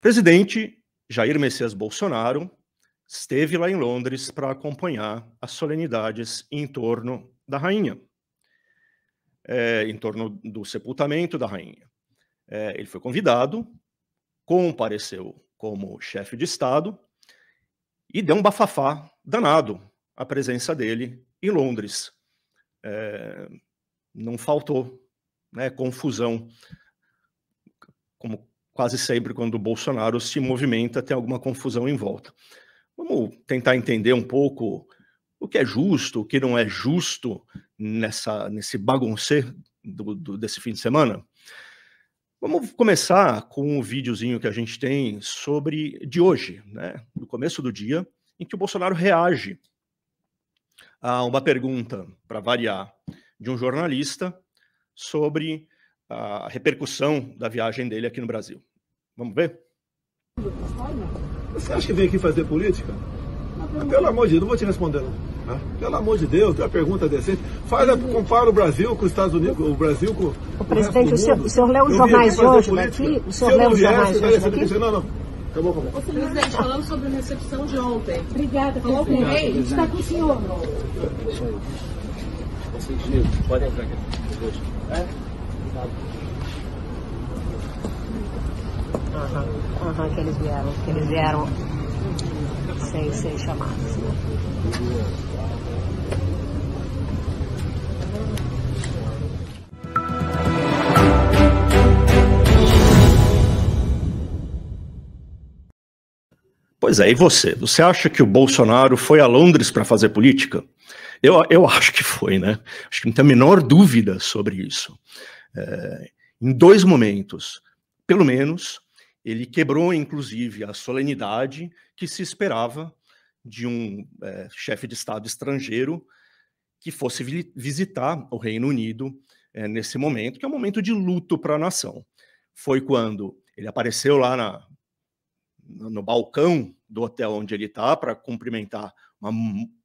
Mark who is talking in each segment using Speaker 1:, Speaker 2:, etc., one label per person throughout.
Speaker 1: presidente Jair Messias Bolsonaro esteve lá em Londres para acompanhar as solenidades em torno da rainha, é, em torno do sepultamento da rainha. É, ele foi convidado, compareceu como chefe de Estado e deu um bafafá danado a presença dele em Londres. É, não faltou né, confusão, como quase sempre quando o Bolsonaro se movimenta, tem alguma confusão em volta. Vamos tentar entender um pouco o que é justo, o que não é justo nessa, nesse baguncer do, do, desse fim de semana. Vamos começar com um videozinho que a gente tem sobre de hoje, né? Do começo do dia, em que o Bolsonaro reage a uma pergunta, para variar, de um jornalista sobre a repercussão da viagem dele aqui no Brasil. Vamos ver? Você acha que vem aqui fazer política? Ah, pelo amor de Deus, não vou te responder não. Ah, pelo amor de Deus, tem uma pergunta decente. Faz, compara o Brasil com os Estados Unidos, o Brasil com. O, o presidente, o senhor, o senhor os jornais hoje daqui? O senhor leu os jornais hoje daqui? Dizer, não, não. Acabou, acabou. Ô, presidente, falando sobre a recepção de ontem. Obrigada, Falou com quem? Está com o senhor. Pode entrar aqui. É? Aham, uhum, uhum, que eles vieram, que eles vieram sem ser chamados. Né? Pois é, e você? Você acha que o Bolsonaro foi a Londres para fazer política? Eu, eu acho que foi, né? Acho que não tem a menor dúvida sobre isso. É, em dois momentos, pelo menos, ele quebrou, inclusive, a solenidade que se esperava de um é, chefe de Estado estrangeiro que fosse vi visitar o Reino Unido é, nesse momento, que é um momento de luto para a nação. Foi quando ele apareceu lá na, no balcão do hotel onde ele está para cumprimentar uma,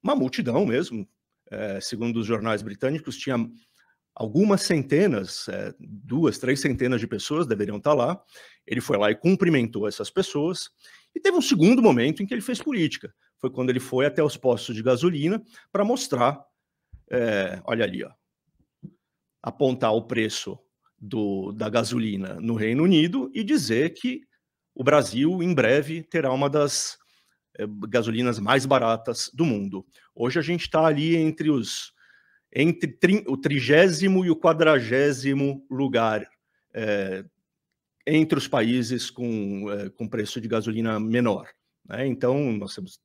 Speaker 1: uma, multidão mesmo. É, segundo os jornais britânicos, tinha algumas centenas, é, duas, três centenas de pessoas deveriam estar tá lá. Ele foi lá e cumprimentou essas pessoas. E teve um segundo momento em que ele fez política. Foi quando ele foi até os postos de gasolina para mostrar, é, olha ali, ó, apontar o preço do, da gasolina no Reino Unido e dizer que o Brasil em breve terá uma das é, gasolinas mais baratas do mundo. Hoje a gente está ali entre os entre o trigésimo e o quadragésimo lugar é, entre os países com, é, com preço de gasolina menor. Né? Então, nós temos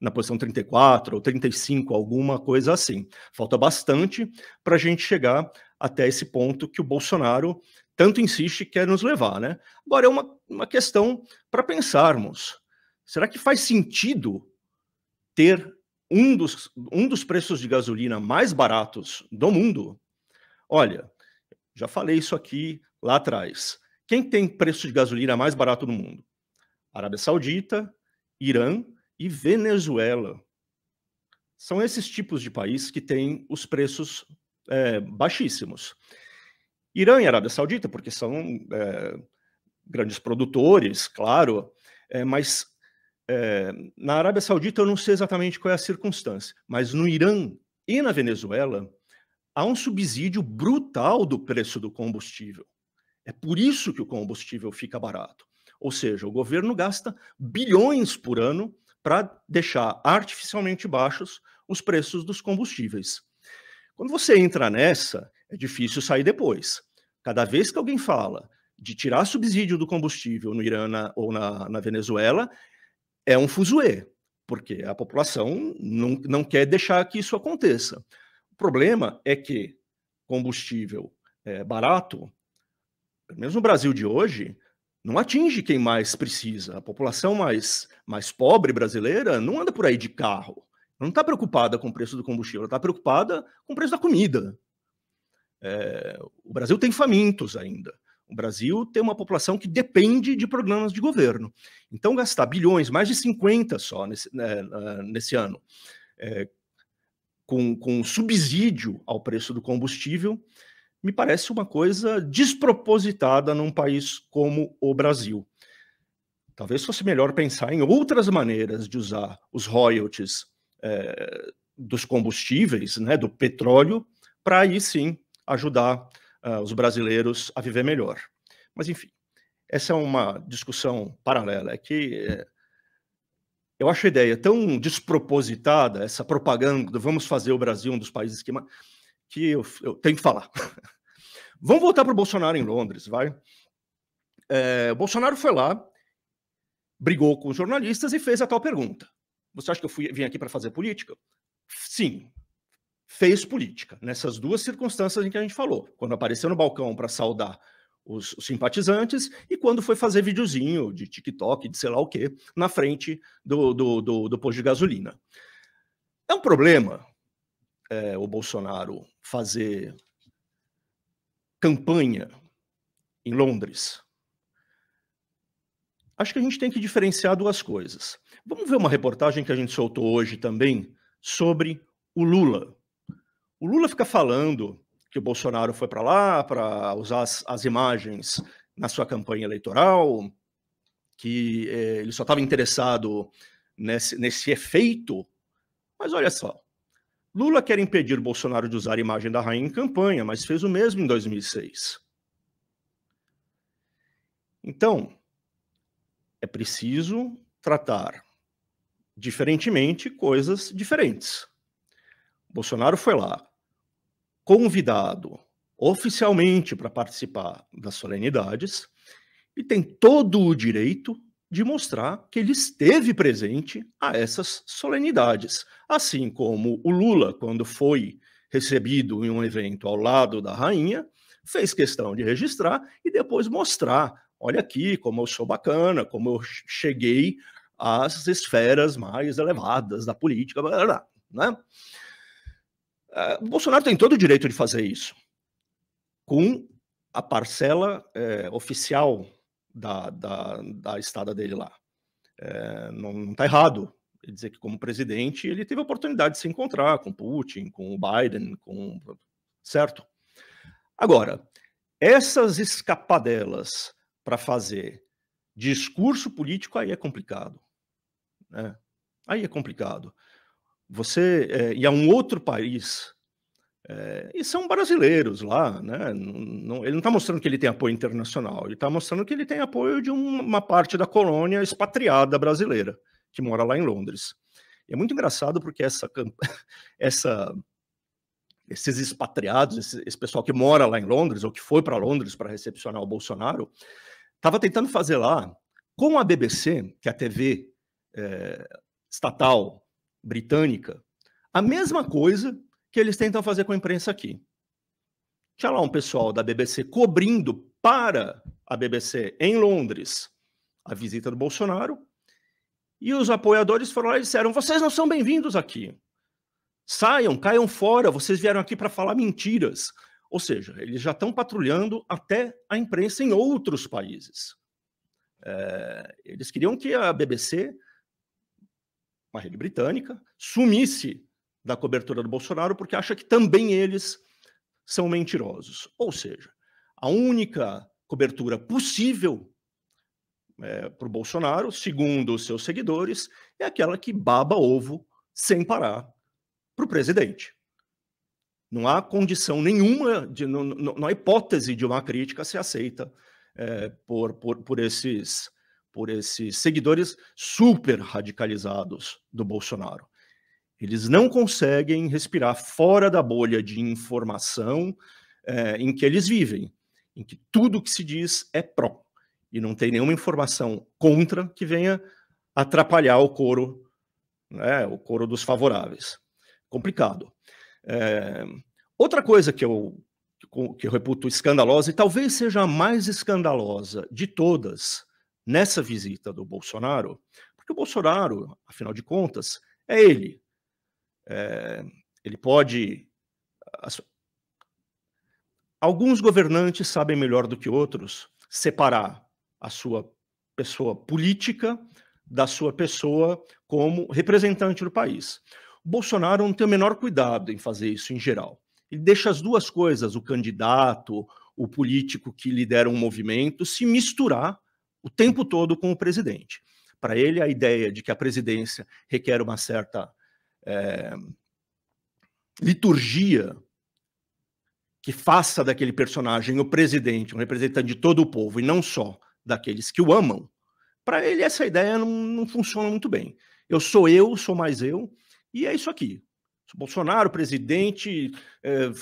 Speaker 1: na posição 34 ou 35, alguma coisa assim. Falta bastante para a gente chegar até esse ponto que o Bolsonaro tanto insiste que quer nos levar. Né? Agora, é uma, uma questão para pensarmos. Será que faz sentido ter um dos, um dos preços de gasolina mais baratos do mundo, olha, já falei isso aqui lá atrás. Quem tem preço de gasolina mais barato do mundo? Arábia Saudita, Irã e Venezuela. São esses tipos de países que têm os preços é, baixíssimos. Irã e Arábia Saudita, porque são é, grandes produtores, claro, é, mas é, na Arábia Saudita, eu não sei exatamente qual é a circunstância, mas no Irã e na Venezuela, há um subsídio brutal do preço do combustível. É por isso que o combustível fica barato. Ou seja, o governo gasta bilhões por ano para deixar artificialmente baixos os preços dos combustíveis. Quando você entra nessa, é difícil sair depois. Cada vez que alguém fala de tirar subsídio do combustível no Irã ou na, na Venezuela, é um fuzuê, porque a população não, não quer deixar que isso aconteça. O problema é que combustível é, barato, pelo menos no Brasil de hoje, não atinge quem mais precisa. A população mais, mais pobre brasileira não anda por aí de carro. Não está preocupada com o preço do combustível, está preocupada com o preço da comida. É, o Brasil tem famintos ainda. O Brasil tem uma população que depende de programas de governo. Então, gastar bilhões, mais de 50 só nesse, né, nesse ano, é, com, com subsídio ao preço do combustível, me parece uma coisa despropositada num país como o Brasil. Talvez fosse melhor pensar em outras maneiras de usar os royalties é, dos combustíveis, né, do petróleo, para aí sim ajudar uh, os brasileiros a viver melhor. Mas, enfim, essa é uma discussão paralela. É que é, eu acho a ideia tão despropositada, essa propaganda do vamos fazer o Brasil um dos países que. que eu, eu tenho que falar. Vamos voltar para o Bolsonaro em Londres, vai? É, o Bolsonaro foi lá, brigou com os jornalistas e fez a tal pergunta. Você acha que eu fui, vim aqui para fazer política? Sim, fez política, nessas duas circunstâncias em que a gente falou. Quando apareceu no balcão para saudar os, os, simpatizantes e quando foi fazer videozinho de TikTok, de sei lá o quê, na frente do, do, do, do posto de gasolina. É um problema é, o Bolsonaro fazer campanha em Londres. Acho que a gente tem que diferenciar duas coisas. Vamos ver uma reportagem que a gente soltou hoje também sobre o Lula, o Lula fica falando que o Bolsonaro foi para lá para usar as, as, imagens na sua campanha eleitoral, que é, ele só estava interessado nesse, nesse efeito. Mas olha só, Lula quer impedir Bolsonaro de usar a imagem da rainha em campanha, mas fez o mesmo em 2006. Então, é preciso tratar diferentemente coisas diferentes. Bolsonaro foi lá convidado oficialmente para participar das solenidades e tem todo o direito de mostrar que ele esteve presente a essas solenidades. Assim como o Lula, quando foi recebido em um evento ao lado da rainha, fez questão de registrar e depois mostrar: olha aqui como eu sou bacana, como eu cheguei às esferas mais elevadas da política, né? Uh, Bolsonaro tem todo o direito de fazer isso com a parcela é, oficial da, da, da, estada dele lá. É, não está errado dizer que, como presidente, ele teve a oportunidade de se encontrar com Putin, com Biden, com. Certo? Agora, essas escapadelas para fazer discurso político aí é complicado. Né? Aí é complicado você é, ir a um outro país é, e são brasileiros lá, né? Não, ele não está mostrando que ele tem apoio internacional, ele está mostrando que ele tem apoio de uma parte da colônia expatriada brasileira que mora lá em Londres. E é muito engraçado porque essa, essa, esses expatriados, esse, esse pessoal que mora lá em Londres ou que foi para Londres para recepcionar o Bolsonaro, estava tentando fazer lá com a BBC, que é a TV é, estatal britânica, a mesma coisa que eles tentam fazer com a imprensa aqui. Tinha lá um pessoal da BBC cobrindo para a BBC em Londres a visita do Bolsonaro, e os apoiadores foram lá e disseram: vocês não são bem-vindos aqui. Saiam, caiam fora, vocês vieram aqui para falar mentiras. Ou seja, eles já estão patrulhando até a imprensa em outros países. É, eles queriam que a BBC uma rede britânica, sumisse da cobertura do Bolsonaro porque acha que também eles são mentirosos. Ou seja, a única cobertura possível é, para o Bolsonaro, segundo os seus seguidores, é aquela que baba ovo sem parar para o presidente. Não há condição nenhuma, de, não, não, não há hipótese de uma crítica ser aceita é, por, por, por esses por esses seguidores super radicalizados do Bolsonaro. Eles não conseguem respirar fora da bolha de informação é, em que eles vivem, em que tudo que se diz é pró e não tem nenhuma informação contra que venha atrapalhar o coro, né, o coro dos favoráveis. Complicado. É, outra coisa que eu, que eu reputo escandalosa, e talvez seja a mais escandalosa de todas, nessa visita do Bolsonaro, porque o Bolsonaro, afinal de contas, é ele. É, ele pode. As, ah, alguns governantes sabem melhor do que outros separar a sua pessoa política da sua pessoa como representante do país. O Bolsonaro não tem o menor cuidado em fazer isso em geral. Ele deixa as duas coisas, o candidato, o político que lidera um movimento, se misturar o tempo todo com o presidente. Para ele, a ideia de que a presidência requer uma certa é, liturgia que faça daquele personagem o presidente, um representante de todo o povo e não só daqueles que o amam, para ele essa ideia não, não funciona muito bem. Eu sou eu, sou mais eu, e é isso aqui. Bolsonaro, presidente, é, eh,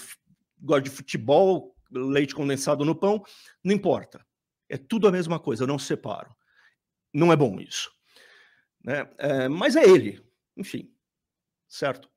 Speaker 1: gosta de futebol, leite condensado no pão, não importa. É tudo a mesma coisa, eu não separo. Não é bom isso. Né? É, mas é ele, enfim, certo?